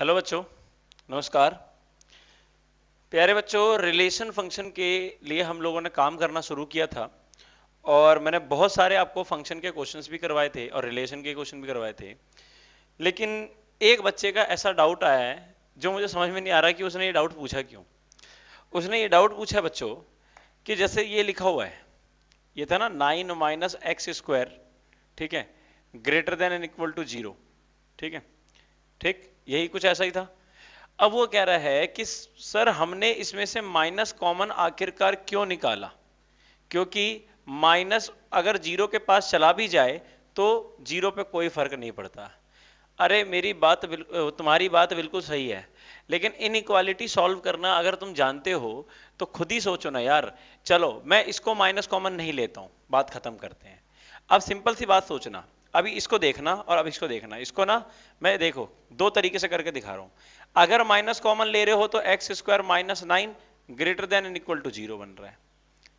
Hello बच्चों नमस्कार प्यारे बच्चों रिलेशन फंक्शन के लिए हम लोगों ने काम करना शुरू किया था और मैंने बहुत सारे आपको फंक्शन के क्वेश्चंस भी करवाए थे और रिलेशन के क्वेश्चन भी करवाए थे लेकिन एक बच्चे का ऐसा डाउट आया है जो मुझे समझ में नहीं आ रहा कि उसने ये डाउट पूछा क्यों उसने ये डाउट पूछा बच्चों कि जैसे ये लिखा हुआ है ये था ना नाइन माइनस एक्स स्क्वायर ठीक है greater than and equal to zero ठीक है ठीक यही कुछ ऐसा ही था अब वो कह रहा है कि सर हमने इसमें से माइनस कॉमन आखिरकार क्यों निकाला क्योंकि माइनस अगर जीरो के पास चला भी जाए तो जीरो पे कोई फर्क नहीं पड़ता अरे मेरी बात तुम्हारी बात बिल्कुल सही है लेकिन इन इक्वालिटी सॉल्व करना अगर तुम जानते हो तो खुद ही सोचो ना यार चलो मैं इसको माइनस कॉमन नहीं लेता हूं बात खत्म करते हैं अब सिंपल सी बात सोचना अभी इसको देखना और अब इसको देखना इसको ना मैं देखो दो तरीके से करके दिखा रहा हूं अगर माइनस कॉमन ले रहे हो तो X square minus nine greater than and equal to zero बन रहा है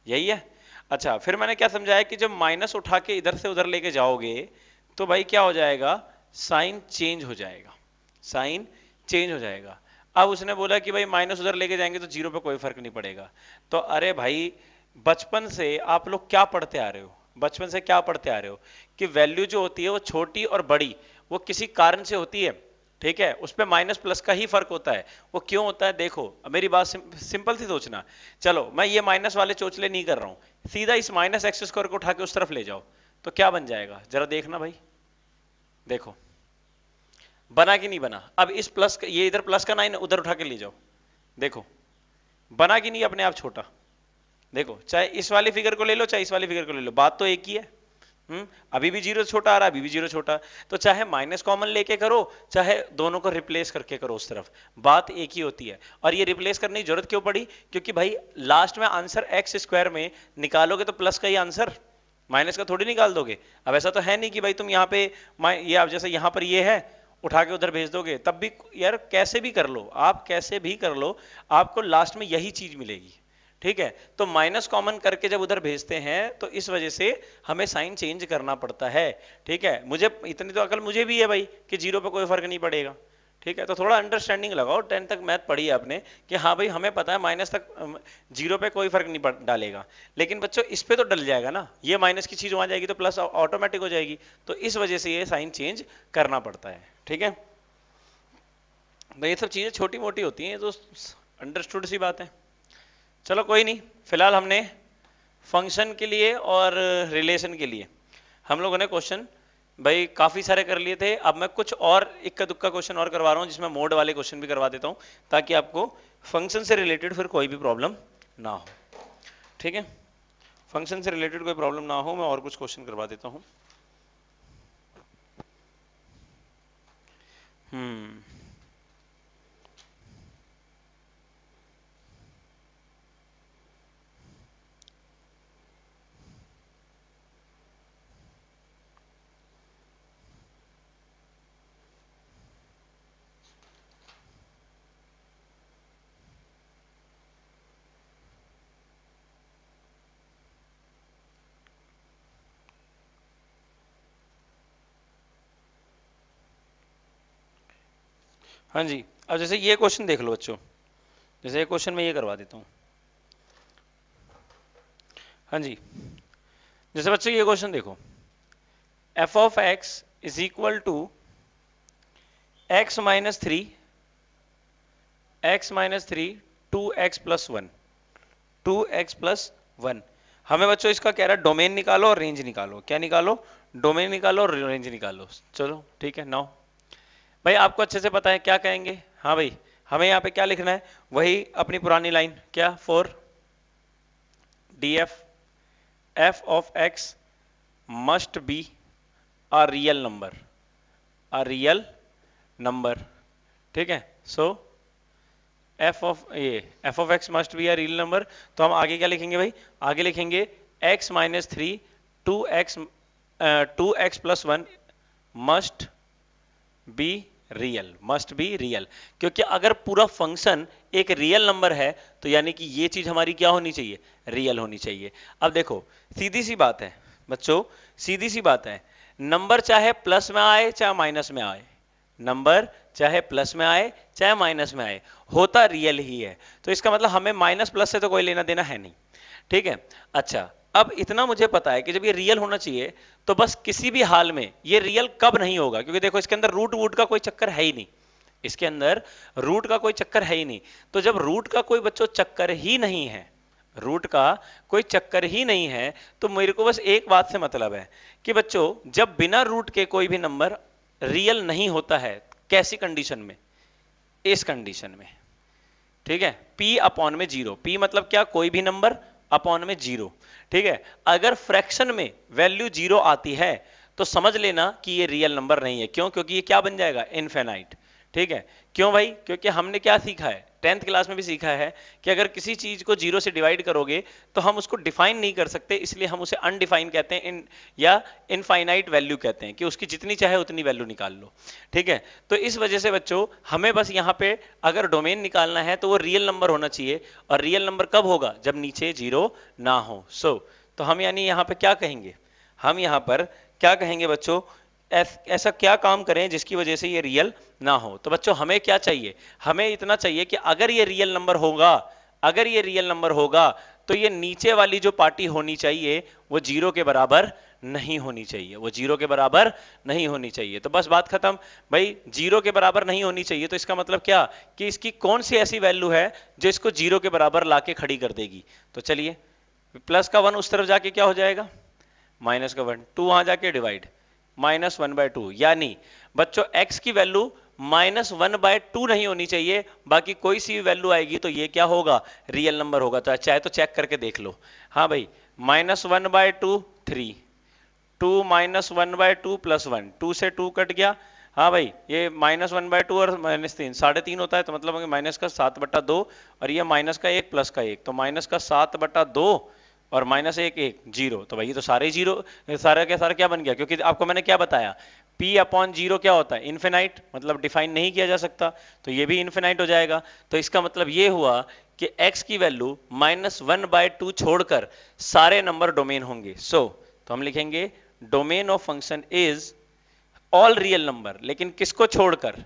यही है अच्छा फिर मैंने क्या समझाया कि जब माइनस उठा के इधर से उधर लेके जाओगे तो भाई क्या हो जाएगा साइन चेंज हो जाएगा साइन चेंज हो जाएगा अब उसने बोला कि भाई माइनस उधर लेके जाएंगे तो जीरो पे कोई फर्क नहीं पड़ेगा तो अरे भाई बचपन से आप लोग क्या पढ़ते आ रहे हो बचपन से क्या पढ़ते आ रहे हो कि वैल्यू जो होती है वो छोटी और बड़ी वो किसी कारण से होती है ठीक है उस पर माइनस प्लस का ही फर्क होता है वो क्यों होता है देखो मेरी बात सिंपल सी सोचना चलो मैं ये माइनस वाले चोचले नहीं कर रहा हूं सीधा इस माइनस एक्स स्क्वायर को उठा के उस तरफ ले जाओ तो क्या बन जाएगा जरा देखना भाई देखो बना कि नहीं बना अब इस प्लस का ये इधर प्लस का नाइन उधर उठा के ले जाओ देखो बना कि नहीं अपने आप छोटा देखो चाहे इस वाली फिगर को ले लो चाहे इस वाली फिगर को ले लो बात तो एक ही है हम्म? अभी भी जीरो छोटा आ रहा अभी भी जीरो छोटा तो चाहे माइनस कॉमन लेके करो चाहे दोनों को रिप्लेस करके करो उस तरफ बात एक ही होती है और ये रिप्लेस करने की जरूरत क्यों पड़ी क्योंकि भाई लास्ट में आंसर एक्स स्क्वायर में निकालोगे तो प्लस का ही आंसर माइनस का थोड़ी निकाल दोगे अब ऐसा तो है नहीं कि भाई तुम यहाँ पे ये आप जैसे यहाँ पर ये है उठा के उधर भेज दोगे तब भी यार कैसे भी कर लो आप कैसे भी कर लो आपको लास्ट में यही चीज मिलेगी ठीक है तो माइनस कॉमन करके जब उधर भेजते हैं तो इस वजह से हमें साइन चेंज करना पड़ता है ठीक है मुझे इतनी तो अकल मुझे भी है भाई कि जीरो पे कोई फर्क नहीं पड़ेगा ठीक है तो थोड़ा अंडरस्टैंडिंग लगाओ टेन तक मैथ पढ़ी है आपने कि हाँ भाई हमें पता है माइनस तक जीरो पे कोई फर्क नहीं डालेगा लेकिन बच्चों इस पे तो डल जाएगा ना ये माइनस की चीज वहां जाएगी तो प्लस ऑटोमेटिक हो जाएगी तो इस वजह से ये साइन चेंज करना पड़ता है ठीक है तो ये सब चीजें छोटी मोटी होती हैं तो अंडरस्टूड सी बात है चलो कोई नहीं फिलहाल हमने फंक्शन के लिए और रिलेशन के लिए हम लोगों ने क्वेश्चन भाई काफ़ी सारे कर लिए थे अब मैं कुछ और इक्का दुक्का क्वेश्चन और करवा रहा हूँ जिसमें मोड वाले क्वेश्चन भी करवा देता हूँ ताकि आपको फंक्शन से रिलेटेड फिर कोई भी प्रॉब्लम ना हो ठीक है फंक्शन से रिलेटेड कोई प्रॉब्लम ना हो मैं और कुछ क्वेश्चन करवा देता हूँ हम्म हाँ जी अब जैसे ये क्वेश्चन देख लो बच्चों जैसे ये क्वेश्चन मैं ये करवा देता हूँ हाँ जी जैसे बच्चों ये क्वेश्चन देखो F of x is equal to X minus three X minus three two X plus one two X plus one हमें बच्चों इसका कह रहा है डोमेन निकालो और रेंज निकालो क्या निकालो डोमेन निकालो और रेंज निकालो चलो ठीक है नाउ भाई आपको अच्छे से पता है क्या कहेंगे हाँ भाई हमें यहाँ पे क्या लिखना है वही अपनी पुरानी लाइन क्या for D F F of x must be a real number a real number ठीक है सो एफ ऑफ ये F of x must be a real number तो हम आगे क्या लिखेंगे भाई आगे लिखेंगे X minus three two X two X plus one must be real must be real क्योंकि अगर पूरा फंक्शन एक रियल नंबर है तो यानी कि ये चीज हमारी क्या होनी चाहिए रियल होनी चाहिए अब देखो सीधी सी बात है बच्चों सीधी सी बात है नंबर चाहे प्लस में आए चाहे माइनस में आए नंबर चाहे प्लस में आए चाहे माइनस में आए होता रियल ही है तो इसका मतलब हमें माइनस प्लस से तो कोई लेना देना है नहीं ठीक है अच्छा अब इतना मुझे पता है कि जब ये रियल होना चाहिए तो बस किसी भी हाल में ये रियल कब नहीं होगा क्योंकि देखो इसके अंदर रूट वूट का कोई चक्कर है ही नहीं इसके अंदर रूट का कोई चक्कर है ही नहीं तो जब रूट का कोई बच्चों चक्कर ही नहीं है रूट का कोई चक्कर ही नहीं है तो मेरे को बस एक बात से मतलब है कि बच्चों जब बिना रूट के कोई भी नंबर रियल नहीं होता है कैसी कंडीशन में इस कंडीशन में ठीक है पी अपॉन में जीरो पी मतलब क्या कोई भी नंबर अपॉन में जीरो ठीक है अगर फ्रैक्शन में वैल्यू जीरो आती है तो समझ लेना कि ये रियल नंबर नहीं है क्यों क्योंकि ये क्या बन जाएगा इनफेनाइट ठीक है क्यों भाई क्योंकि हमने क्या सीखा है टेंथ क्लास में भी सीखा है कि अगर किसी चीज को जीरो से डिवाइड करोगे तो हम उसको डिफाइन नहीं कर सकते इसलिए हम उसे अनडिफाइन कहते हैं इन या इनफाइनाइट वैल्यू कहते हैं कि उसकी जितनी चाहे उतनी वैल्यू निकाल लो ठीक है तो इस वजह से बच्चों हमें बस यहाँ पे अगर डोमेन निकालना है तो वो रियल नंबर होना चाहिए और रियल नंबर कब होगा जब नीचे जीरो ना हो सो so, तो हम यानी यहाँ पे क्या कहेंगे हम यहाँ पर क्या कहेंगे बच्चों ऐसा क्या काम करें जिसकी वजह से ये रियल ना हो तो बच्चों हमें क्या चाहिए हमें इतना चाहिए कि अगर ये रियल नंबर होगा अगर ये रियल नंबर होगा तो ये नीचे वाली जो पार्टी होनी चाहिए वो जीरो के बराबर नहीं होनी चाहिए वो जीरो के बराबर नहीं होनी चाहिए तो बस बात खत्म भाई जीरो के बराबर नहीं होनी चाहिए तो इसका मतलब क्या कि इसकी कौन सी ऐसी वैल्यू है जो इसको जीरो के बराबर लाके खड़ी कर देगी तो चलिए प्लस का वन उस तरफ जाके क्या हो जाएगा माइनस का वन टू वहां जाके divide minus one by two यानी बच्चों एक्स की value minus one by two नहीं होनी चाहिए बाकी कोई सी वैल्यू आएगी तो ये क्या होगा रियल नंबर होगा तो चाहे तो चेक करके देख लो हाँ भाई minus one by two three two minus one by two plus one two से टू कट गया हाँ भाई ये माइनस वन बाय टू और माइनस तीन साढ़े तीन होता है तो मतलब माइनस का सात बट्टा दो और ये माइनस का एक प्लस का एक तो माइनस का सात बट्टा दो और माइनस एक एक जीरो तो भाई ये तो सारे जीरो सारा क्या सारा क्या बन गया क्योंकि आपको मैंने क्या बताया p अपॉन जीरो क्या होता है इन्फेनाइट मतलब डिफाइन नहीं किया जा सकता तो ये भी इन्फेनाइट हो जाएगा तो इसका मतलब ये हुआ कि x की value minus one by two छोड़कर सारे नंबर डोमेन होंगे सो so, तो हम लिखेंगे domain of function is all real number लेकिन किसको छोड़कर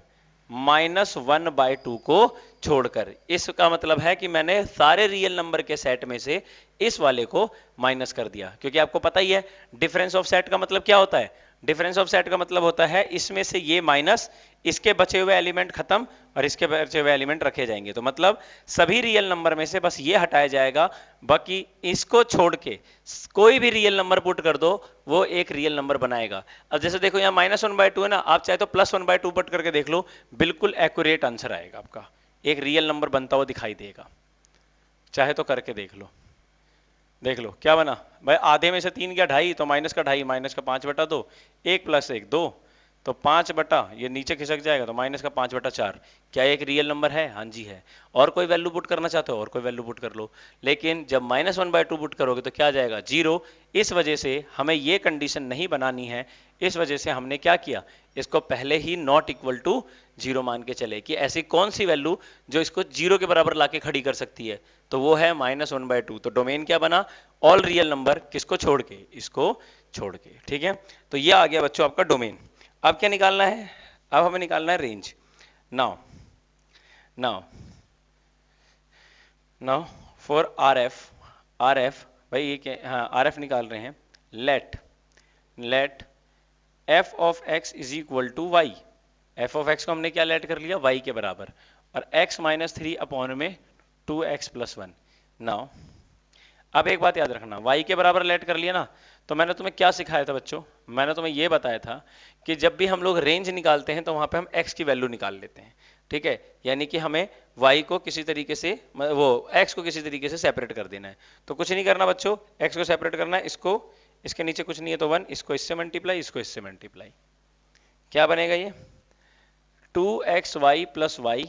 माइनस वन बाय टू को छोड़कर इसका मतलब है कि मैंने सारे रियल नंबर के सेट में से इस वाले को माइनस कर दिया क्योंकि आपको पता ही है डिफरेंस ऑफ सेट का मतलब क्या होता है डिफरेंस ऑफ सेट का मतलब होता है इसमें से ये माइनस इसके बचे हुए एलिमेंट खत्म और इसके बचे हुए एलिमेंट रखे जाएंगे तो मतलब सभी रियल नंबर में से बस ये हटाया जाएगा बाकी इसको छोड़ के कोई भी रियल नंबर पुट कर दो वो एक रियल नंबर बनाएगा अब जैसे देखो यहाँ माइनस वन बाय टू है ना आप चाहे तो plus one by two put करके देख लो बिल्कुल एक्यूरेट आंसर आएगा आपका एक रियल नंबर बनता हुआ दिखाई देगा चाहे तो करके देख लो देख लो क्या बना भाई आधे में से तीन क्या ढाई तो माइनस का ढाई माइनस का पांच बटा दो एक प्लस एक दो तो पांच बटा ये नीचे खिसक जाएगा तो माइनस का पांच बटा चार क्या एक रियल नंबर है हाँ जी है और कोई वैल्यू पुट करना चाहते हो और कोई वैल्यू पुट कर लो लेकिन जब minus one by two put करोगे तो क्या जाएगा जीरो इस वजह से हमें ये कंडीशन नहीं बनानी है इस वजह से हमने क्या किया इसको पहले ही नॉट इक्वल टू जीरो मान के चले कि ऐसी कौन सी वैल्यू जो इसको जीरो के बराबर लाके खड़ी कर सकती है तो वो है माइनस वन बाय टू तो डोमेन क्या बना ऑल रियल नंबर किसको छोड़ के इसको छोड़ के ठीक है तो ये आ गया बच्चों आपका डोमेन अब क्या निकालना है अब हमें निकालना है range now now now for R F R F भाई ये हाँ आर एफ निकाल रहे हैं let let F of x is equal to Y F of X को हमने क्या लेट कर लिया वाई के बराबर और एक्स माइनस थ्री अपॉन में two X plus one now अब एक बात याद रखना वाई के बराबर लेट कर लिया ना तो मैंने तुम्हें क्या सिखाया था बच्चों मैंने तुम्हें यह बताया था कि जब भी हम लोग रेंज निकालते हैं तो वहां पे हम एक्स की वैल्यू निकाल लेते हैं ठीक है यानी कि हमें y को किसी तरीके से वो x को किसी तरीके से सेपरेट कर देना है तो कुछ नहीं करना बच्चों x को सेपरेट करना है इसको इसके नीचे कुछ नहीं है तो वन इसको इससे मल्टीप्लाई इसको इससे मल्टीप्लाई क्या बनेगा ये two x Y plus Y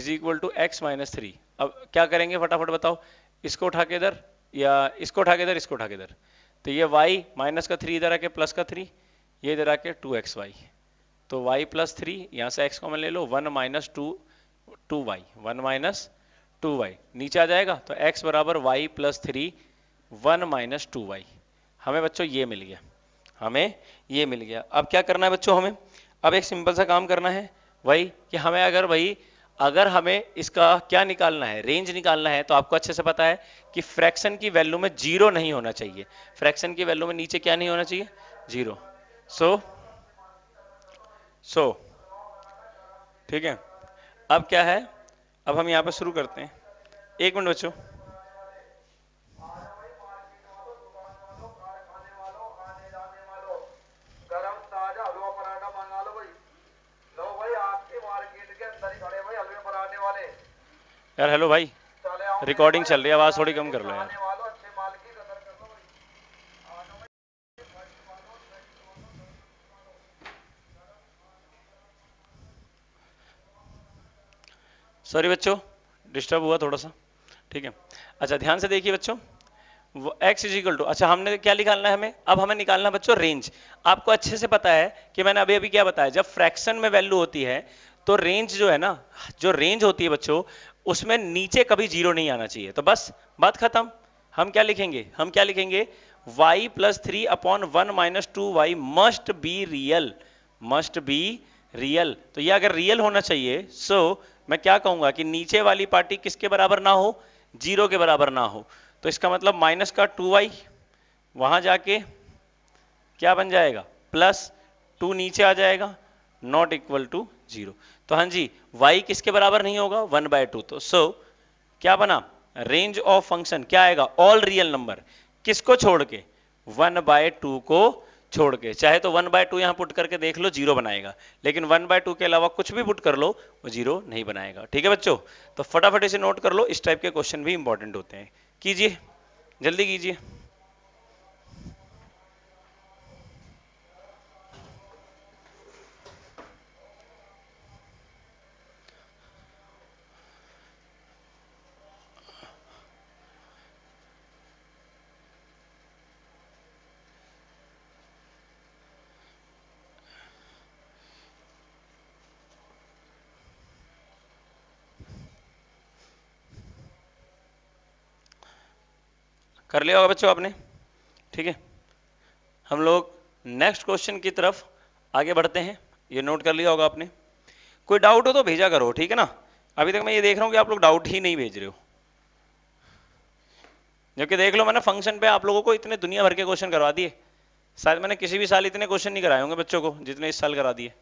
is equal to X minus three अब क्या करेंगे फटाफट बताओ इसको उठा के इधर या इसको उठा के इधर इसको उठा के इधर तो ये y माइनस का थ्री इधर आके प्लस का थ्री ये इधर आके टू एक्स वाई तो y प्लस थ्री यहाँ से एक्स कॉमन ले लो one minus two two y one minus two y नीचे आ जाएगा तो x बराबर y plus three one minus two y हमें बच्चों ये मिल गया हमें ये मिल गया अब क्या करना है बच्चों हमें अब एक सिंपल सा काम करना है वही कि हमें अगर वही अगर हमें इसका क्या निकालना है रेंज निकालना है तो आपको अच्छे से पता है कि फ्रैक्शन की वैल्यू में जीरो नहीं होना चाहिए फ्रैक्शन की वैल्यू में नीचे क्या नहीं होना चाहिए जीरो सो सो ठीक है अब क्या है अब हम यहां पर शुरू करते हैं एक मिनट बच्चों यार हेलो भाई रिकॉर्डिंग चल रही है आवाज़ थोड़ी कम कर लो यार सॉरी बच्चों डिस्टर्ब हुआ थोड़ा सा ठीक है अच्छा ध्यान से देखिए बच्चों वो x इज इक्वल टू अच्छा हमने क्या निकालना है हमें अब हमें निकालना बच्चों रेंज आपको अच्छे से पता है कि मैंने अभी अभी क्या बताया जब फ्रैक्शन में वैल्यू होती है तो रेंज जो है ना जो रेंज होती है बच्चों उसमें नीचे कभी जीरो नहीं आना चाहिए तो बस बात खत्म हम क्या लिखेंगे हम क्या लिखेंगे y plus three upon one minus two y must be real must be real तो ये अगर रियल होना चाहिए सो so, मैं क्या कहूंगा कि नीचे वाली पार्टी किसके बराबर ना हो जीरो के बराबर ना हो तो इसका मतलब माइनस का टू वाई वहां जाके क्या बन जाएगा प्लस टू नीचे आ जाएगा नॉट इक्वल टू जीरो तो हां जी y किसके बराबर नहीं होगा वन बाय टू तो सो so, क्या बना रेंज ऑफ फंक्शन क्या आएगा ऑल रियल नंबर किसको छोड़ के वन बाय टू को छोड़ के चाहे तो वन बाय टू यहां पुट करके देख लो जीरो बनाएगा लेकिन वन बाय टू के अलावा कुछ भी पुट कर लो वो जीरो नहीं बनाएगा ठीक है बच्चों तो फटाफट इसे नोट कर लो इस टाइप के क्वेश्चन भी इंपॉर्टेंट होते हैं कीजिए जल्दी कीजिए कर लिया होगा बच्चों आपने ठीक है हम लोग नेक्स्ट क्वेश्चन की तरफ आगे बढ़ते हैं ये नोट कर लिया होगा आपने कोई डाउट हो तो भेजा करो ठीक है ना अभी तक मैं ये देख रहा हूँ कि आप लोग डाउट ही नहीं भेज रहे हो जबकि देख लो मैंने फंक्शन पे आप लोगों को इतने दुनिया भर के क्वेश्चन करवा दिए शायद मैंने किसी भी साल इतने क्वेश्चन नहीं कराए होंगे बच्चों को जितने इस साल करा दिए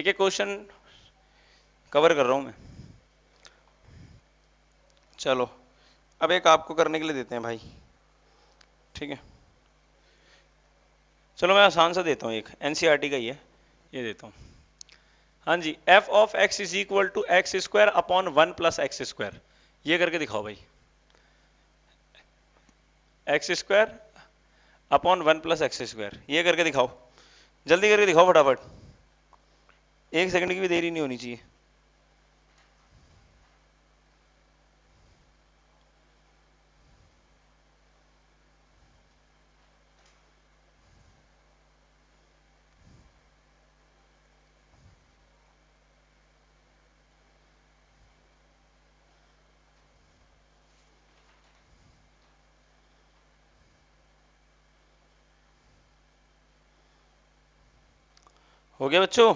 एक एक क्वेश्चन कवर कर रहा हूं मैं चलो अब एक आपको करने के लिए देते हैं भाई ठीक है चलो मैं आसान सा देता हूँ एक एनसीईआरटी e का ही है ये देता हूँ हाँ जी f of x is equal to x square upon one plus x square ये करके दिखाओ भाई x square upon one plus x square ये करके दिखाओ जल्दी करके दिखाओ फटाफट एक सेकंड की भी देरी नहीं होनी चाहिए हो गया बच्चों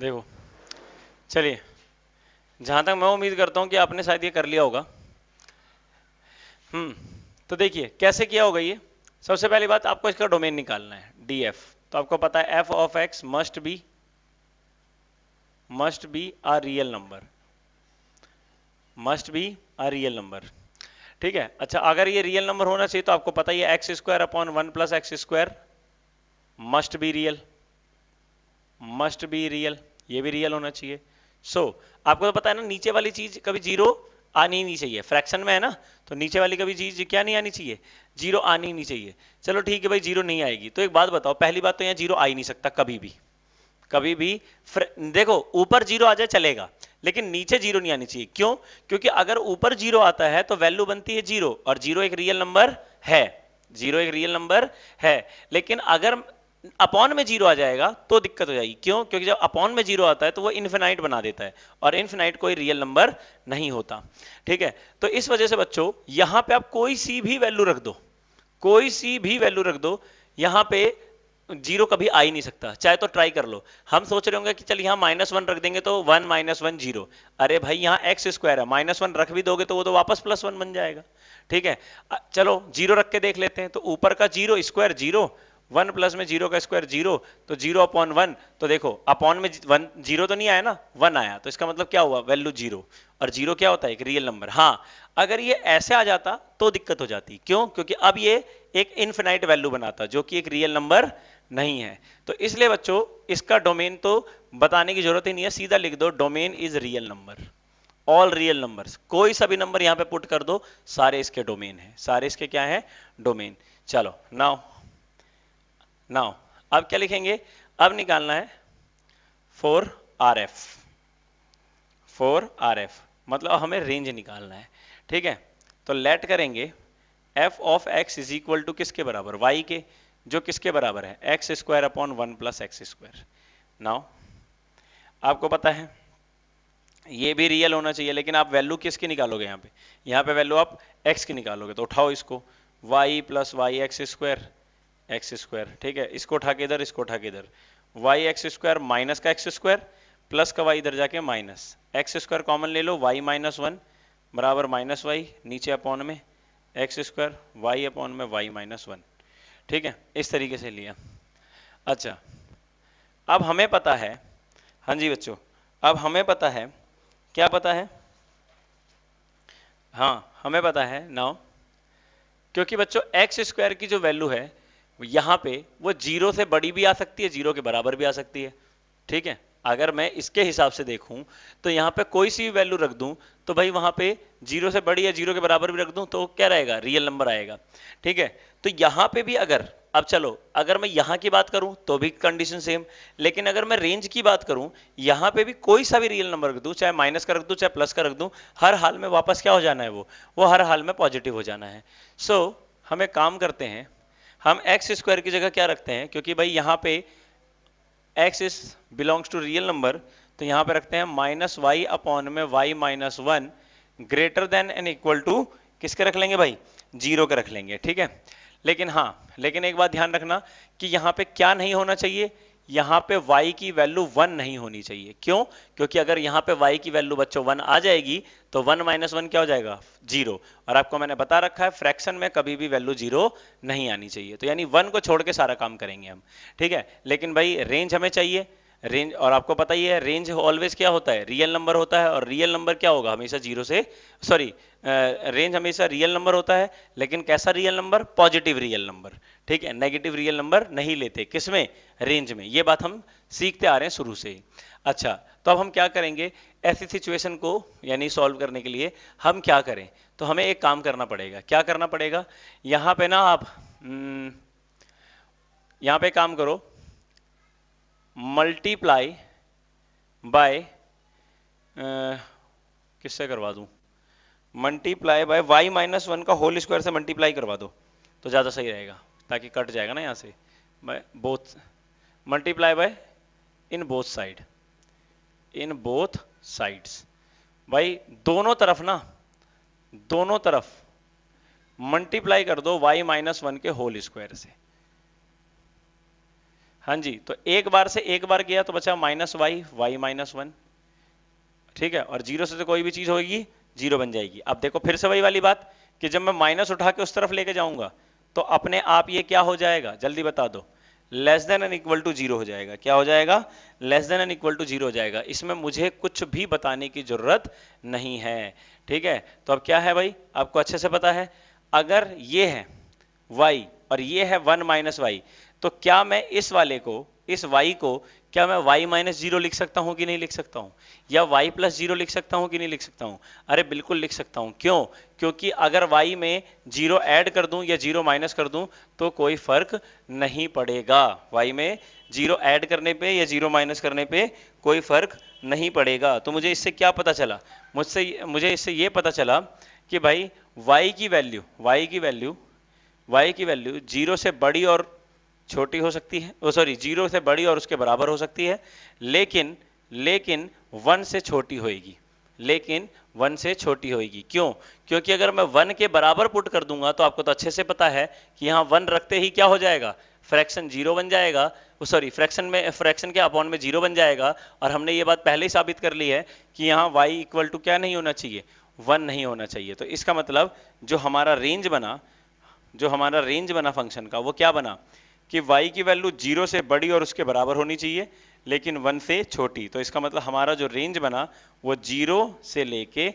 देखो चलिए जहां तक मैं उम्मीद करता हूं कि आपने शायद ये कर लिया होगा हम्म तो देखिए कैसे किया होगा ये सबसे पहली बात आपको इसका डोमेन निकालना है डी एफ तो आपको पता है f of x must be must be a real number must be a real number ठीक है अच्छा अगर ये रियल नंबर होना चाहिए तो आपको पता ही है x square upon one plus x square must be real must be real ये भी रियल होना चाहिए सो so, आपको तो पता है ना नीचे वाली चीज कभी जीरो आनी नहीं चाहिए फ्रैक्शन में है ना तो नीचे वाली कभी चीज क्या नहीं आनी चाहिए जीरो आनी नहीं चाहिए चलो ठीक है भाई जीरो नहीं आएगी तो एक बात बताओ पहली बात तो यहाँ जीरो आ ही नहीं सकता कभी भी कभी भी देखो ऊपर जीरो आ जाए चलेगा लेकिन नीचे जीरो नहीं आनी चाहिए क्यों क्योंकि अगर ऊपर जीरो आता है तो वैल्यू बनती है जीरो और जीरो एक रियल नंबर है जीरो एक रियल नंबर है लेकिन अगर अपॉन में जीरो आ जाएगा तो दिक्कत हो जाएगी क्यों क्योंकि जब अपॉन में जीरो आता है तो वो इन्फिनाइट बना देता है और इन्फिनाइट कोई रियल नंबर नहीं होता ठीक है तो इस वजह से बच्चों यहां पे आप कोई सी भी वैल्यू रख दो कोई सी भी वैल्यू रख दो यहां पे जीरो कभी आ ही नहीं सकता चाहे तो ट्राई कर लो हम सोच रहे होंगे कि चल यहाँ माइनस वन रख देंगे तो वन माइनस वन जीरो अरे भाई यहाँ एक्स स्क्वायर है माइनस वन रख भी दोगे तो वो तो वापस प्लस वन बन जाएगा ठीक है चलो जीरो रख के देख लेते हैं तो ऊपर का zero square zero one plus में जीरो का स्क्वायर जीरो तो जीरो अपॉन वन तो देखो अपॉन में वन जीरो तो नहीं आया ना वन आया तो इसका मतलब क्या हुआ वैल्यू जीरो और जीरो क्या होता है एक रियल नंबर हाँ अगर ये ऐसे आ जाता तो दिक्कत हो जाती क्यों क्योंकि अब ये एक इनफिनाइट वैल्यू बनाता जो कि एक रियल नंबर नहीं है तो इसलिए बच्चों इसका डोमेन तो बताने की जरूरत ही नहीं है सीधा लिख दो domain is real number all real number कोई सा भी नंबर यहां पे पुट कर दो सारे इसके डोमेन है सारे इसके क्या है डोमेन चलो नाउ नाउ अब क्या लिखेंगे अब निकालना है for R f for R f मतलब हमें रेंज निकालना है ठीक है तो लेट करेंगे f of x is equal to किसके बराबर वाई के जो किसके बराबर है x square upon one plus x square now आपको पता है ये भी रियल होना चाहिए लेकिन आप वैल्यू किसकी निकालोगे यहाँ पे यहाँ पे वैल्यू आप एक्स की निकालोगे तो उठाओ इसको y plus y x square x square ठीक है इसको उठा के इधर इसको उठा के इधर वाई एक्स स्क्वायर माइनस का एक्स स्क्वायर प्लस का वाई इधर जाके माइनस एक्स स्क्वायर कॉमन ले लो वाई माइनस वन बराबर माइनस वाई नीचे अपॉन में एक्स स्क्वायर वाई अपॉन में वाई माइनस वन ठीक है इस तरीके से लिया अच्छा अब हमें पता है हाँ जी बच्चों अब हमें पता है क्या पता है हाँ हमें पता है नाउ क्योंकि बच्चों एक्स स्क्वायर की जो वैल्यू है यहां पे वो जीरो से बड़ी भी आ सकती है जीरो के बराबर भी आ सकती है ठीक है अगर मैं इसके हिसाब से देखूं तो यहां पे कोई सी वैल्यू रख दूं तो भाई वहां पे जीरो से बड़ी या जीरो के बराबर भी रख दूं तो क्या रहेगा रियल नंबर आएगा ठीक है तो यहां पे भी अगर अब चलो अगर मैं यहां की बात करूं तो भी कंडीशन सेम लेकिन अगर मैं रेंज की बात करूं यहां पे भी कोई सा भी रियल नंबर रख दू चाहे माइनस का रख दू चाहे प्लस का रख दू हर हाल में वापस क्या हो जाना है वो वो हर हाल में पॉजिटिव हो जाना है सो so, हम एक काम करते हैं हम एक्स स्क्वायर की जगह क्या रखते हैं क्योंकि भाई यहां पे x is belongs to real number तो यहां पे रखते हैं माइनस वाई अपॉन में y minus one greater than and equal to किसके रख लेंगे भाई जीरो के रख लेंगे ठीक है लेकिन हाँ लेकिन एक बात ध्यान रखना कि यहां पे क्या नहीं होना चाहिए यहां पे y की वैल्यू वन नहीं होनी चाहिए क्यों क्योंकि अगर यहां पे y की वैल्यू बच्चों वन आ जाएगी तो वन माइनस वन क्या हो जाएगा जीरो और आपको मैंने बता रखा है फ्रैक्शन में कभी भी वैल्यू जीरो नहीं आनी चाहिए तो यानी वन को छोड़ के सारा काम करेंगे हम ठीक है लेकिन भाई रेंज हमें चाहिए रेंज और आपको पता ही है रेंज ऑलवेज क्या होता है रियल नंबर होता है और रियल नंबर क्या होगा हमेशा जीरो से सॉरी रेंज हमेशा रियल नंबर होता है लेकिन कैसा real number positive real number ठीक है नेगेटिव रियल नंबर नहीं लेते किसमें रेंज में ये बात हम सीखते आ रहे हैं शुरू से अच्छा तो अब हम क्या करेंगे ऐसी सिचुएशन को यानी सॉल्व करने के लिए हम क्या करें तो हमें एक काम करना पड़ेगा क्या करना पड़ेगा यहाँ पे ना आप हम्म, यहाँ पे काम करो मल्टीप्लाई बाय किससे करवा दूं multiply by y minus one का होल स्क्वायर से मल्टीप्लाई करवा दो तो ज़्यादा सही रहेगा ताकि कट जाएगा ना यहां से both multiply by in both side in both sides भाई दोनों तरफ ना दोनों तरफ मल्टीप्लाई कर दो y माइनस वन के होल स्क्वायर से हाँ जी तो एक बार से एक बार गया तो बचा minus y y minus one ठीक है और जीरो से तो कोई भी चीज होगी जीरो बन जाएगी अब देखो फिर से वही वाली बात कि जब मैं माइनस उठा के उस तरफ लेके जाऊंगा तो अपने आप ये क्या हो जाएगा जल्दी बता दो less than and equal to zero हो जाएगा क्या हो जाएगा less than and equal to zero हो जाएगा इसमें मुझे कुछ भी बताने की जरूरत नहीं है ठीक है तो अब क्या है भाई आपको अच्छे से पता है अगर ये है y और ये है वन माइनस वाई तो क्या मैं इस वाले को इस y को क्या मैं y माइनस जीरो लिख सकता हूं कि नहीं लिख सकता हूं या y प्लस जीरो लिख सकता हूं कि नहीं लिख सकता हूं अरे बिल्कुल लिख सकता हूं क्यों क्योंकि अगर y में जीरो ऐड कर दूं या जीरो माइनस कर दूं तो कोई फर्क नहीं पड़ेगा y में जीरो ऐड करने पे या जीरो माइनस करने पे कोई फर्क नहीं पड़ेगा तो मुझे इससे क्या पता चला मुझसे मुझे इससे ये पता चला कि भाई वाई की वैल्यू वाई की वैल्यू वाई की वैल्यू जीरो से बड़ी और छोटी हो सकती है सॉरी जीरो से बड़ी और उसके बराबर हो सकती है लेकिन लेकिन वन से छोटी होएगी लेकिन वन से छोटी होएगी क्यों क्योंकि अगर मैं वन के बराबर पुट कर दूंगा तो आपको तो अच्छे से पता है कि यहाँ वन रखते ही क्या हो जाएगा फ्रैक्शन जीरो बन जाएगा सॉरी फ्रैक्शन में फ्रैक्शन के अपॉन में जीरो बन जाएगा और हमने ये बात पहले ही साबित कर ली है कि यहाँ वाई इक्वल टू क्या नहीं होना चाहिए वन नहीं होना चाहिए तो इसका मतलब जो हमारा रेंज बना जो हमारा रेंज बना फंक्शन का वो क्या बना कि y की वैल्यू जीरो से बड़ी और उसके बराबर होनी चाहिए लेकिन वन से छोटी तो इसका मतलब हमारा जो रेंज बना वो जीरो से लेके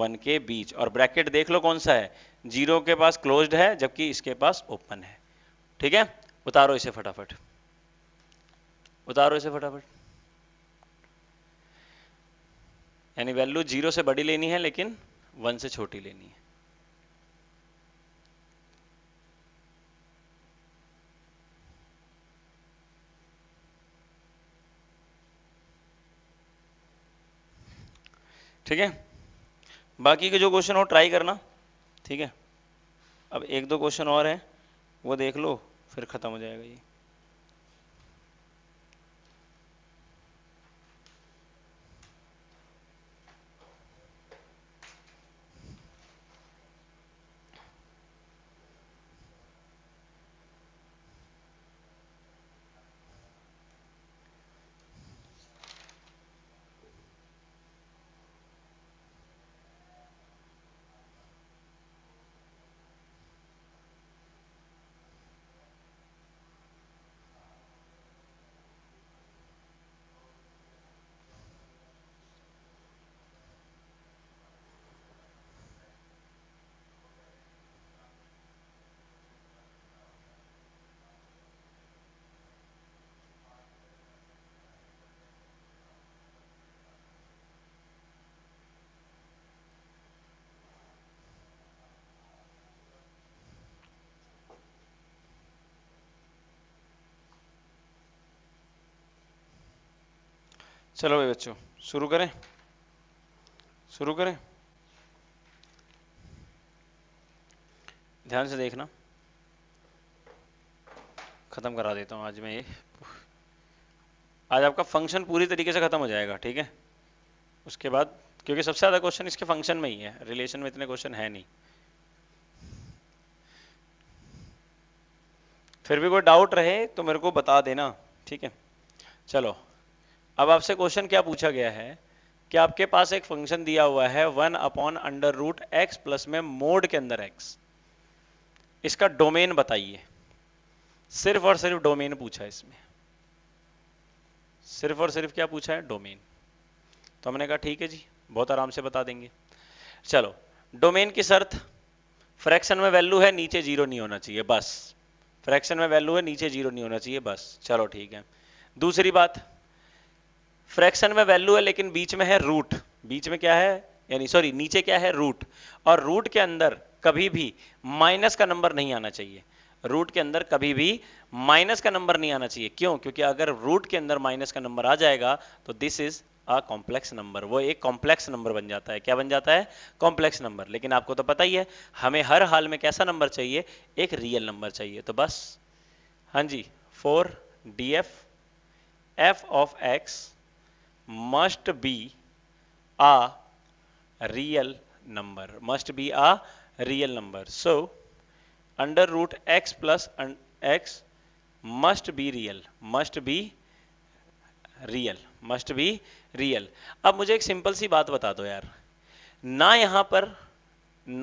वन के बीच और ब्रैकेट देख लो कौन सा है जीरो के पास क्लोज्ड है जबकि इसके पास ओपन है ठीक है उतारो इसे फटाफट उतारो इसे फटाफट यानी वैल्यू जीरो से बड़ी लेनी है लेकिन वन से छोटी लेनी है ठीक है बाकी के जो क्वेश्चन हो ट्राई करना ठीक है अब एक दो क्वेश्चन और है वो देख लो फिर ख़त्म हो जाएगा ये चलो भाई बच्चों शुरू करें शुरू करें ध्यान से देखना ख़त्म करा देता हूँ आज मैं ये आज आपका फंक्शन पूरी तरीके से ख़त्म हो जाएगा ठीक है उसके बाद क्योंकि सबसे ज़्यादा क्वेश्चन इसके फंक्शन में ही है रिलेशन में इतने क्वेश्चन है नहीं फिर भी कोई डाउट रहे तो मेरे को बता देना ठीक है चलो अब आपसे क्वेश्चन क्या पूछा गया है कि आपके पास एक फंक्शन दिया हुआ है one upon under root x plus में मोड के अंदर एक्स इसका डोमेन बताइए सिर्फ और सिर्फ डोमेन पूछा है इसमें सिर्फ और सिर्फ क्या पूछा है डोमेन तो हमने कहा ठीक है जी बहुत आराम से बता देंगे चलो डोमेन की शर्त फ्रैक्शन में वैल्यू है नीचे जीरो नहीं होना चाहिए बस फ्रैक्शन में वैल्यू है नीचे जीरो नहीं होना चाहिए बस चलो ठीक है दूसरी बात फ्रैक्शन में वैल्यू है लेकिन बीच में है रूट बीच में क्या है यानी सॉरी नीचे क्या है रूट और रूट के अंदर कभी भी माइनस का नंबर नहीं आना चाहिए रूट के अंदर कभी भी माइनस का नंबर नहीं आना चाहिए क्यों क्योंकि अगर रूट के अंदर माइनस का नंबर आ जाएगा तो this is a complex number वो एक कॉम्प्लेक्स नंबर बन जाता है क्या बन जाता है कॉम्प्लेक्स नंबर लेकिन आपको तो पता ही है हमें हर हाल में कैसा नंबर चाहिए एक रियल नंबर चाहिए तो बस हाँ जी for D F F of x must be a real number must be a real number so under root x plus x must be real must be real must be real अब मुझे एक simple सी बात बता दो यार ना यहां पर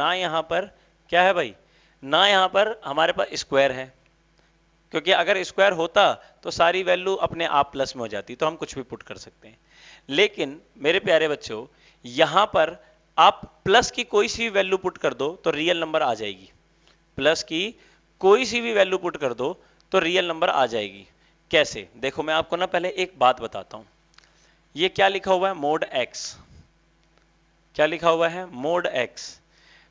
ना यहां पर क्या है भाई ना यहां पर हमारे पास स्क्वायर है क्योंकि अगर स्क्वायर होता तो सारी वैल्यू अपने आप प्लस में हो जाती तो हम कुछ भी पुट कर सकते हैं लेकिन मेरे प्यारे बच्चों यहां पर आप प्लस की कोई सी वैल्यू पुट कर दो तो रियल नंबर आ जाएगी प्लस की कोई सी भी वैल्यू पुट कर दो तो रियल नंबर तो आ जाएगी कैसे देखो मैं आपको ना पहले एक बात बताता हूं ये क्या लिखा हुआ है मोड एक्स क्या लिखा हुआ है मोड एक्स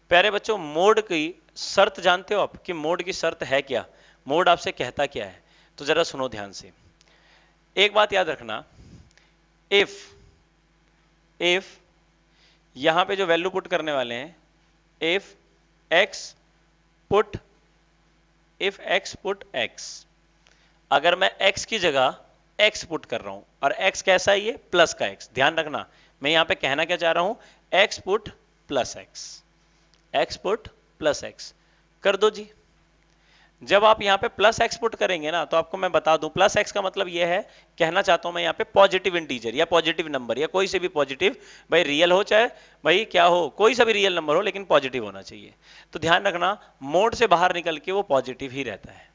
प्यारे बच्चों मोड की शर्त जानते हो आप कि मोड की शर्त है क्या मोड आपसे कहता क्या है तो जरा सुनो ध्यान से एक बात याद रखना इफ इफ यहां पे जो वैल्यू पुट करने वाले हैं if x put if x put x अगर मैं एक्स की जगह एक्स पुट कर रहा हूं और एक्स कैसा है ये प्लस का एक्स ध्यान रखना मैं यहां पे कहना क्या चाह रहा हूं x put plus x x put plus x कर दो जी जब आप यहाँ पे प्लस एक्स पुट करेंगे ना तो आपको मैं बता दूं प्लस एक्स का मतलब यह है कहना चाहता हूं मैं यहाँ पे पॉजिटिव इंटीजर या पॉजिटिव नंबर या कोई से भी पॉजिटिव भाई रियल हो चाहे भाई क्या हो कोई सा भी रियल नंबर हो लेकिन पॉजिटिव होना चाहिए तो ध्यान रखना मोड से बाहर निकल के वो पॉजिटिव ही रहता है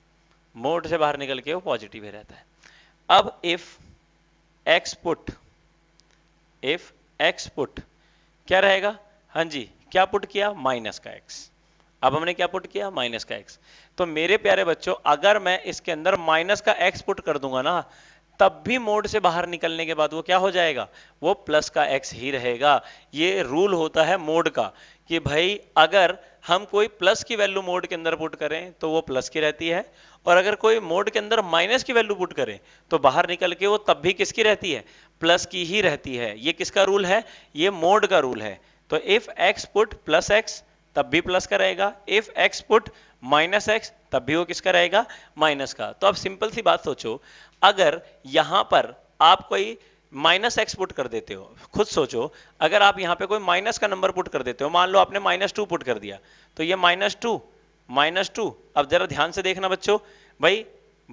मोड से बाहर निकल के वो पॉजिटिव ही रहता है अब if x put if x put क्या रहेगा हाँ जी क्या पुट किया माइनस का एक्स अब हमने क्या पुट किया माइनस का एक्स तो मेरे प्यारे बच्चों अगर मैं इसके अंदर माइनस का एक्स पुट कर दूंगा ना तब भी मोड से बाहर निकलने के बाद वो क्या हो जाएगा वो प्लस का एक्स ही रहेगा ये रूल होता है मोड का कि भाई अगर हम कोई प्लस की वैल्यू मोड के अंदर पुट करें तो वो प्लस की रहती है और अगर कोई मोड के अंदर माइनस की वैल्यू पुट करें तो बाहर निकल के वो तब भी किसकी रहती है प्लस की ही रहती है ये किसका रूल है ये मोड का रूल है तो if x put plus x तब भी प्लस का रहेगा if x put minus x तब भी वो किसका रहेगा माइनस का तो अब सिंपल सी बात सोचो अगर यहां पर आप कोई माइनस एक्स पुट कर देते हो खुद सोचो अगर आप यहां पे कोई माइनस का नंबर पुट कर देते हो मान लो आपने माइनस टू पुट कर दिया तो ये माइनस टू माइनस टू अब जरा ध्यान से देखना बच्चों भाई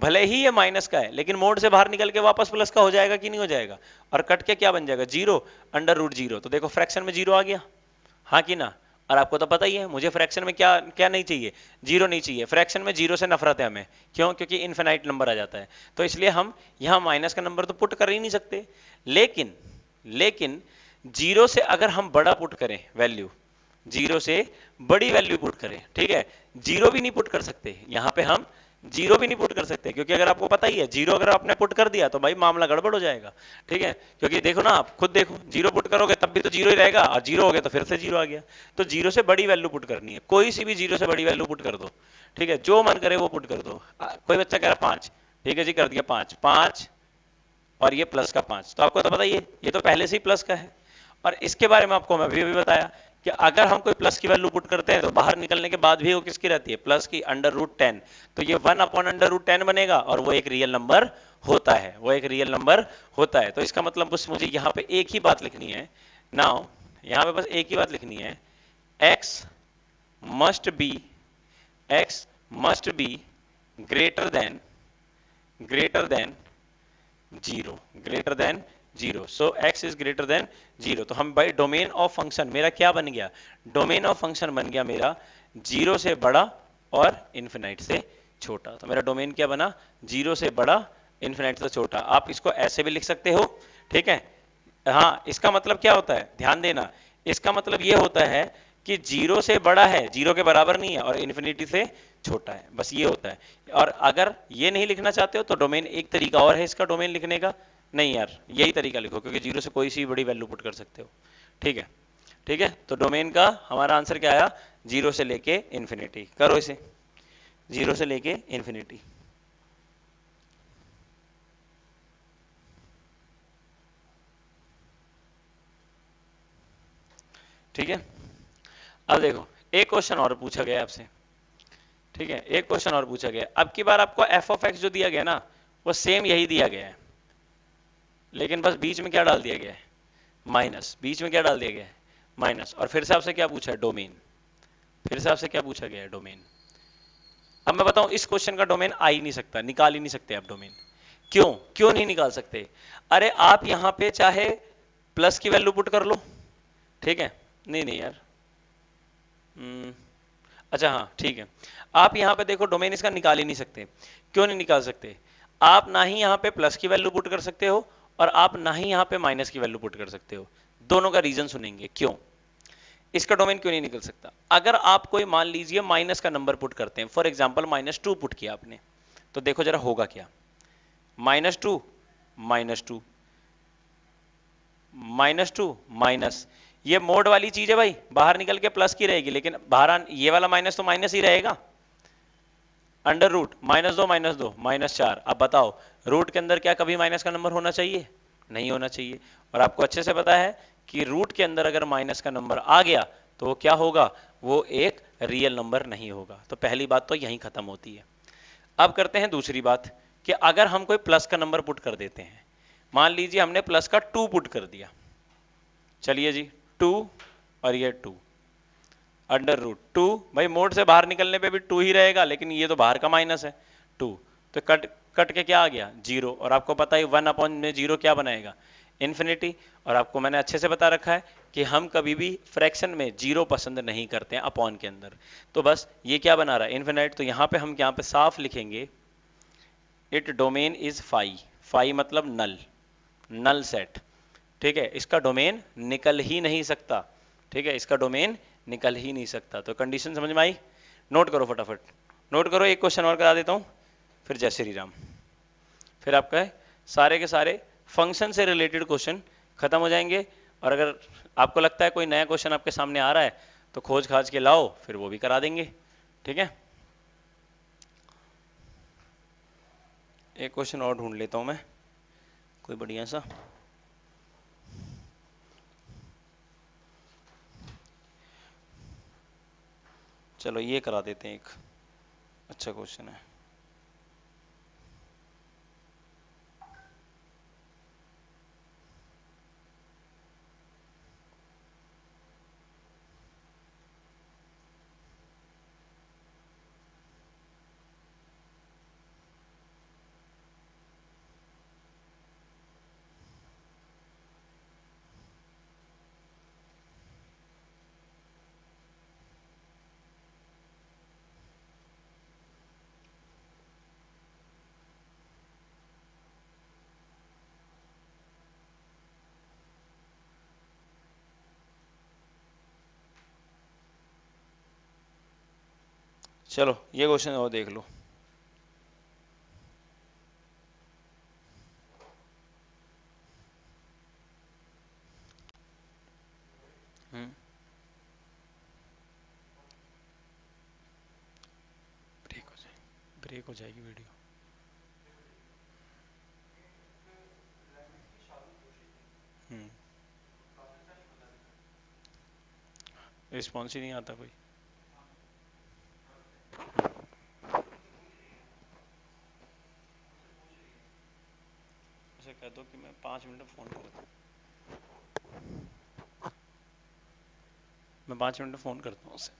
भले ही ये माइनस का है लेकिन मोड से बाहर निकल के वापस प्लस का हो जाएगा कि नहीं हो जाएगा और कट के क्या बन जाएगा जीरो अंडर रूट जीरो तो देखो फ्रैक्शन में जीरो आ गया हाँ कि ना और आपको तो पता ही है मुझे फ्रैक्शन में क्या क्या नहीं चाहिए जीरो नहीं चाहिए फ्रैक्शन में जीरो से नफरत है हमें क्यों क्योंकि इन्फेनाइट नंबर आ जाता है तो इसलिए हम यहाँ माइनस का नंबर तो पुट कर ही नहीं सकते लेकिन लेकिन जीरो से अगर हम बड़ा पुट करें वैल्यू जीरो से बड़ी वैल्यू पुट करें ठीक है जीरो भी नहीं पुट कर सकते यहाँ पे हम जीरो भी नहीं पुट कर सकते क्योंकि अगर आपको पता ही है जीरो अगर आपने पुट कर दिया तो भाई मामला गड़बड़ हो जाएगा ठीक है क्योंकि देखो ना आप खुद देखो जीरो पुट करोगे तब भी तो जीरो ही रहेगा और जीरो हो गया तो फिर से जीरो आ गया तो जीरो से बड़ी वैल्यू पुट करनी है कोई सी भी जीरो से बड़ी वैल्यू पुट कर दो ठीक है जो मन करे वो पुट कर दो कोई बच्चा कह रहा पांच ठीक है जी कर दिया पांच पांच और ये प्लस का पांच तो आपको तो पता ही है ये तो पहले से ही प्लस का है और इसके बारे में आपको मैं अभी अभी बताया कि अगर हम कोई प्लस की वैल्यू पुट करते हैं तो बाहर निकलने के बाद भी वो किसकी रहती है प्लस की अंडर रूट टेन तो ये one upon under root ten बनेगा और वो एक रियल नंबर होता है वो एक रियल नंबर होता है तो इसका मतलब बस मुझे यहाँ पे एक ही बात लिखनी है नाउ यहाँ पे बस एक ही बात लिखनी है x must be x must be greater than greater than zero greater than zero so x is greater than zero तो हम भाई डोमेन ऑफ फंक्शन मेरा क्या बन गया डोमेन ऑफ फंक्शन बन गया मेरा जीरो से बड़ा और इन्फिनाइट से छोटा तो मेरा डोमेन क्या बना जीरो से बड़ा इन्फिनाइट से छोटा आप इसको ऐसे भी लिख सकते हो ठीक है हाँ इसका मतलब क्या होता है ध्यान देना इसका मतलब ये होता है कि जीरो से बड़ा है जीरो के बराबर नहीं है और इन्फिनिटी से छोटा है बस ये होता है और अगर ये नहीं लिखना चाहते हो तो डोमेन एक तरीका और है इसका डोमेन लिखने का नहीं यार यही तरीका लिखो क्योंकि जीरो से कोई सी बड़ी वैल्यू पुट कर सकते हो ठीक है ठीक है तो डोमेन का हमारा आंसर क्या आया जीरो से लेके इन्फिनिटी करो इसे जीरो से लेके इन्फिनिटी ठीक है अब देखो एक क्वेश्चन और पूछा गया आपसे ठीक है एक क्वेश्चन और पूछा गया अब की बार आपको एफ ऑफ एक्स जो दिया गया ना वो सेम यही दिया गया है लेकिन बस बीच में क्या डाल दिया गया है माइनस बीच में क्या डाल दिया गया है माइनस और फिर से आपसे क्या पूछा है डोमेन फिर से आपसे क्या पूछा गया है डोमेन अब मैं बताऊं इस क्वेश्चन का डोमेन आ ही नहीं सकता निकाल ही नहीं सकते आप डोमेन क्यों क्यों नहीं निकाल सकते अरे आप यहां पे चाहे प्लस की वैल्यू पुट कर लो ठीक है नहीं नहीं यार hmm. अच्छा हाँ ठीक है आप यहाँ पे देखो डोमेन इसका निकाल ही नहीं सकते क्यों नहीं निकाल सकते आप ना ही यहाँ पे प्लस की वैल्यू पुट कर सकते हो और आप ना ही यहाँ पे माइनस की वैल्यू पुट कर सकते हो दोनों का रीजन सुनेंगे क्यों इसका डोमेन क्यों नहीं निकल सकता अगर आप कोई मान लीजिए माइनस का नंबर पुट करते हैं for example minus two put किया आपने तो देखो जरा होगा क्या minus two minus two minus two minus ये मोड वाली चीज है भाई बाहर निकल के प्लस की रहेगी लेकिन बाहर ये वाला माइनस तो माइनस ही रहेगा अंडर रूट माइनस दो माइनस दो माइनस चार अब बताओ रूट के अंदर क्या कभी माइनस का नंबर होना चाहिए नहीं होना चाहिए और आपको अच्छे से पता है कि रूट के अंदर अगर माइनस का नंबर आ गया तो क्या होगा वो एक रियल नंबर नहीं होगा तो पहली बात तो यही खत्म होती है अब करते हैं दूसरी बात कि अगर हम कोई प्लस का नंबर पुट कर देते हैं मान लीजिए हमने प्लस का टू पुट कर दिया चलिए जी टू और ये टू अंडर रूट टू भाई मोड से बाहर निकलने पे भी टू ही रहेगा लेकिन ये तो बाहर का माइनस है टू तो कट कट के क्या आ गया जीरो और आपको पता है वन अपॉन में जीरो क्या बनाएगा इन्फिनिटी और आपको मैंने अच्छे से बता रखा है कि हम कभी भी फ्रैक्शन में जीरो पसंद नहीं करते हैं अपॉन के अंदर तो बस ये क्या बना रहा है इन्फिनाइट तो यहाँ पे हम यहाँ पे साफ लिखेंगे it domain is phi phi मतलब नल नल सेट ठीक है इसका डोमेन निकल ही नहीं सकता ठीक है इसका डोमेन निकल ही नहीं सकता तो कंडीशन समझ में आई नोट करो फटाफट नोट करो एक क्वेश्चन और करा देता हूँ फिर जय श्री राम फिर आपका सारे के सारे फंक्शन से रिलेटेड क्वेश्चन खत्म हो जाएंगे और अगर आपको लगता है कोई नया क्वेश्चन आपके सामने आ रहा है तो खोज खाज के लाओ फिर वो भी करा देंगे ठीक है एक क्वेश्चन और ढूंढ लेता हूं मैं कोई बढ़िया सा चलो ये करा देते हैं एक अच्छा क्वेश्चन है चलो ये क्वेश्चन और देख लो ब्रेक हम्म। हो ब्रेक हो जाएगी वीडियो रिस्पॉन्स हम्म। ही नहीं आता कोई पाँच मिनट में फ़ोन करता मैं पाँच मिनट में फ़ोन करता हूँ उसे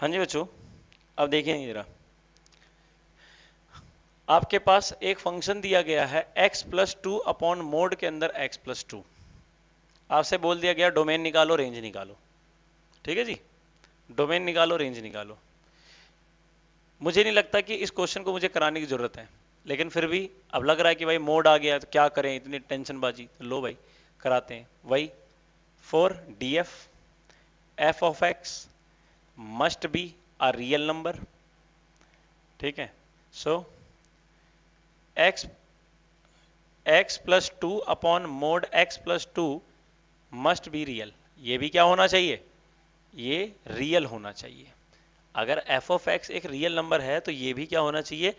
हाँ जी बच्चों अब देखेंगे जरा आपके पास एक फंक्शन दिया गया है x plus two upon mod के अंदर x प्लस टू आपसे बोल दिया गया डोमेन निकालो रेंज निकालो ठीक है जी डोमेन निकालो रेंज निकालो मुझे नहीं लगता कि इस क्वेश्चन को मुझे कराने की जरूरत है लेकिन फिर भी अब लग रहा है कि भाई मोड आ गया तो क्या करें इतनी टेंशनबाजी तो लो भाई कराते हैं वही for D F F of x must be a real number ठीक है so x x plus two upon mod x plus two must be real ये भी क्या होना चाहिए ये रियल होना चाहिए अगर एफ ऑफ एक्स एक रियल नंबर है तो ये भी क्या होना चाहिए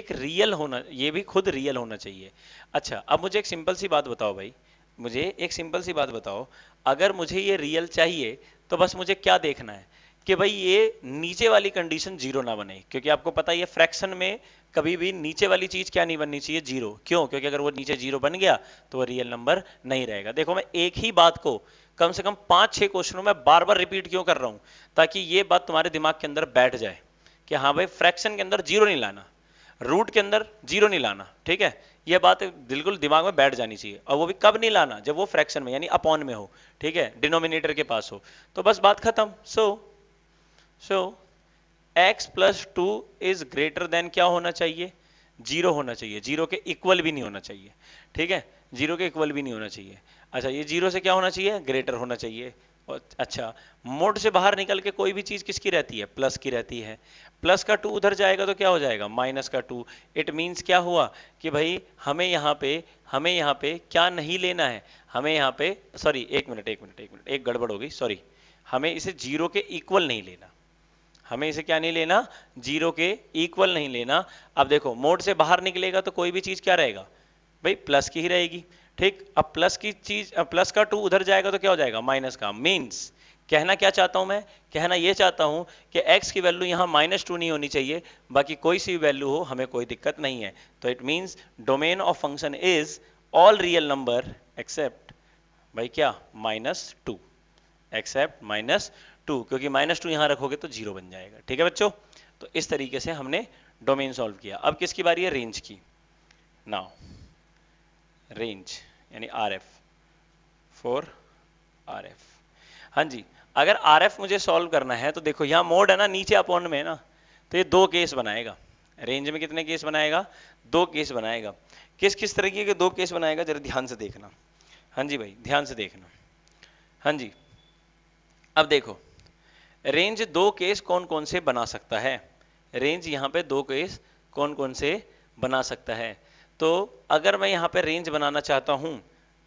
एक रियल होना ये भी खुद रियल होना चाहिए अच्छा अब मुझे एक सिंपल सी बात बताओ भाई मुझे एक सिंपल सी बात बताओ अगर मुझे ये रियल चाहिए तो बस मुझे क्या देखना है कि भाई ये नीचे वाली कंडीशन जीरो ना बने क्योंकि आपको पता है फ्रैक्शन में कभी भी नीचे वाली चीज क्या नहीं बननी चाहिए जीरो क्यों क्योंकि अगर वो नीचे जीरो बन गया तो वो रियल नंबर नहीं रहेगा देखो मैं एक ही बात को कम से कम पांच छह क्वेश्चनों में बार बार रिपीट क्यों कर रहा हूं ताकि ये बात तुम्हारे दिमाग के अंदर बैठ जाए कि हाँ भाई फ्रैक्शन के अंदर जीरो नहीं लाना रूट के अंदर जीरो नहीं लाना ठीक है यह बात बिल्कुल दिमाग में बैठ जानी चाहिए और वो भी कब नहीं लाना जब वो फ्रैक्शन में यानी अपॉन में हो ठीक है डिनोमिनेटर के पास हो तो बस बात खत्म so so x plus two is greater than क्या होना चाहिए जीरो होना चाहिए जीरो के इक्वल भी नहीं होना चाहिए ठीक है जीरो के इक्वल भी नहीं होना चाहिए अच्छा ये जीरो से क्या होना चाहिए ग्रेटर होना चाहिए अच्छा मोड से बाहर निकल के कोई भी चीज किसकी रहती है प्लस की रहती है प्लस का टू उधर जाएगा तो क्या हो जाएगा माइनस का टू इट मींस क्या हुआ कि भाई हमें यहाँ पे हमें यहाँ पे क्या नहीं लेना है हमें यहाँ पे सॉरी एक मिनट एक मिनट एक मिनट एक गड़बड़ हो गई सॉरी हमें इसे जीरो के इक्वल नहीं लेना हमें इसे क्या नहीं लेना जीरो के इक्वल नहीं लेना अब देखो मोड से बाहर निकलेगा तो कोई भी चीज क्या रहेगा भाई प्लस की ही रहेगी ठीक अब प्लस की चीज अब प्लस का टू उधर जाएगा तो क्या हो जाएगा माइनस का मीन्स कहना क्या चाहता हूं मैं कहना यह चाहता हूं कि x की वैल्यू यहां माइनस टू नहीं होनी चाहिए बाकी कोई सी वैल्यू हो हमें कोई दिक्कत नहीं है तो it means domain of function is all real number except भाई क्या minus two except minus two क्योंकि माइनस टू यहां रखोगे तो जीरो बन जाएगा ठीक है बच्चों तो इस तरीके से हमने डोमेन सॉल्व किया अब किसकी बारी है रेंज की नाउ रेंज यानी R f for R f हाँ जी अगर आर एफ मुझे सॉल्व करना है तो देखो यहां मोड है ना नीचे अपॉन में ना तो ये दो केस बनाएगा रेंज में कितने केस बनाएगा दो केस बनाएगा किस किस तरीके के दो केस बनाएगा जरा ध्यान से देखना हाँ जी भाई ध्यान से देखना हाँ जी अब देखो रेंज दो केस कौन कौन से बना सकता है रेंज यहां पे दो केस कौन कौन से बना सकता है तो अगर मैं यहाँ पे रेंज बनाना चाहता हूँ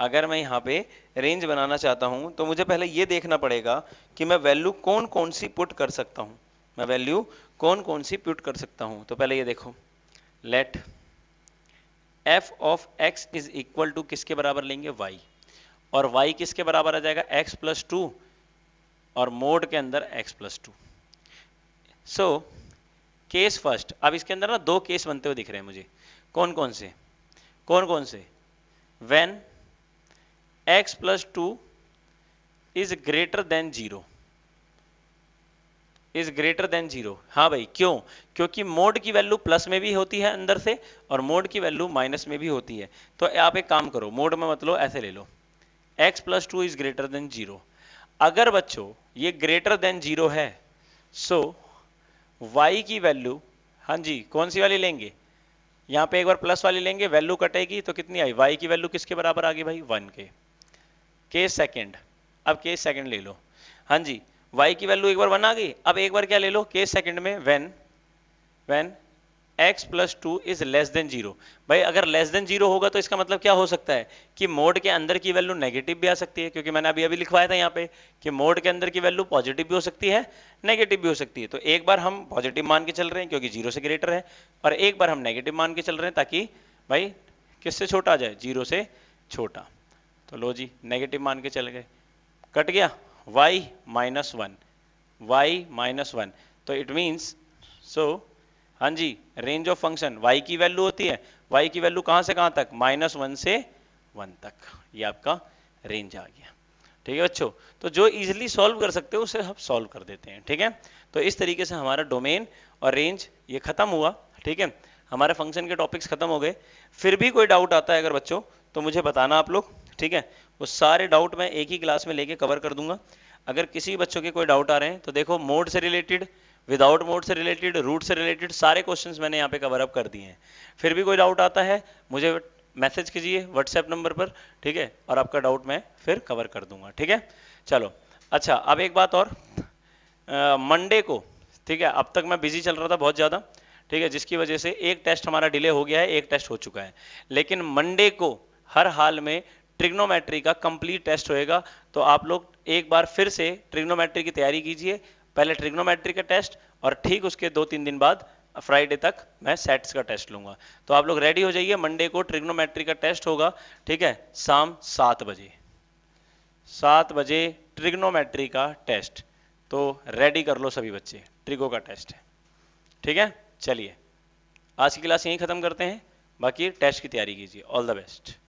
अगर मैं यहाँ पे रेंज बनाना चाहता हूँ तो मुझे पहले ये देखना पड़ेगा कि मैं वैल्यू कौन कौन सी पुट कर सकता हूँ मैं वैल्यू कौन कौन सी पुट कर सकता हूँ तो पहले ये देखो let F of x is equal to किसके बराबर लेंगे वाई और वाई किसके बराबर आ जाएगा एक्स प्लस टू और मोड के अंदर x plus two so case first अब इसके अंदर ना दो केस बनते हुए दिख रहे हैं मुझे कौन कौन से कौन कौन से when x plus two is greater than zero is greater than zero हाँ भाई क्यों क्योंकि मोड की वैल्यू प्लस में भी होती है अंदर से और मोड की वैल्यू माइनस में भी होती है तो आप एक काम करो मोड में मतलब ऐसे ले लो x plus two is greater than zero अगर बच्चों ये ग्रेटर देन जीरो है सो so, y की वैल्यू हाँ जी कौन सी वाली लेंगे यहाँ पे एक बार प्लस वाली लेंगे वैल्यू कटेगी तो कितनी आई वाई की वैल्यू किसके बराबर आ गई भाई वन के के सेकेंड अब के सेकेंड ले लो हाँ जी वाई की वैल्यू एक बार वन आ गई अब एक बार क्या ले लो के सेकेंड में when when x plus two is less than zero भाई अगर लेस देन जीरो होगा तो इसका मतलब क्या हो सकता है कि मोड के अंदर की वैल्यू नेगेटिव भी आ सकती है क्योंकि मैंने अभी अभी लिखवाया था यहाँ पे कि मोड के अंदर की वैल्यू पॉजिटिव भी हो सकती है नेगेटिव भी हो सकती है तो एक बार हम पॉजिटिव मान के चल रहे हैं क्योंकि जीरो से ग्रेटर है और एक बार हम नेगेटिव मान के चल रहे हैं ताकि भाई किससे छोटा आ जाए जीरो से छोटा तो लो जी नेगेटिव मान के चल गए कट गया y minus one y minus one तो इट मीन्स सो हाँ जी रेंज ऑफ फंक्शन वाई की वैल्यू होती है वाई की वैल्यू कहां से कहां तक माइनस वन से वन तक ये आपका रेंज आ गया ठीक है बच्चों तो जो इजिली सॉल्व कर सकते हो उसे हम सॉल्व कर देते हैं ठीक है तो इस तरीके से हमारा डोमेन और रेंज ये खत्म हुआ ठीक है हमारे फंक्शन के टॉपिक्स खत्म हो गए फिर भी कोई डाउट आता है अगर बच्चों तो मुझे बताना आप लोग ठीक है वो सारे डाउट मैं एक ही क्लास में लेके कवर कर दूंगा अगर किसी बच्चों के कोई डाउट आ रहे हैं तो देखो मोड से रिलेटेड विदाउट मोड से रिलेटेड रूट से रिलेटेड सारे क्वेश्चंस मैंने यहाँ पे कवर अप कर दिए हैं फिर भी कोई डाउट आता है मुझे मैसेज कीजिए व्हाट्सएप नंबर पर ठीक है और आपका डाउट मैं फिर कवर कर दूंगा ठीक है चलो अच्छा अब एक बात और मंडे को ठीक है अब तक मैं बिजी चल रहा था बहुत ज़्यादा ठीक है जिसकी वजह से एक टेस्ट हमारा डिले हो गया है एक टेस्ट हो चुका है लेकिन मंडे को हर हाल में ट्रिग्नोमेट्री का कंप्लीट टेस्ट होएगा तो आप लोग एक बार फिर से ट्रिग्नोमेट्री की तैयारी कीजिए पहले ट्रिग्नोमेट्री का टेस्ट और ठीक उसके दो तीन दिन बाद फ्राइडे तक मैं सेट्स का टेस्ट लूंगा तो आप लोग रेडी हो जाइए मंडे को ट्रिग्नोमेट्री का टेस्ट होगा ठीक है शाम सात बजे सात बजे ट्रिग्नोमेट्री का टेस्ट तो रेडी कर लो सभी बच्चे ट्रिगो का टेस्ट है ठीक है चलिए आज की क्लास यहीं खत्म करते हैं बाकी टेस्ट की तैयारी कीजिए ऑल द बेस्ट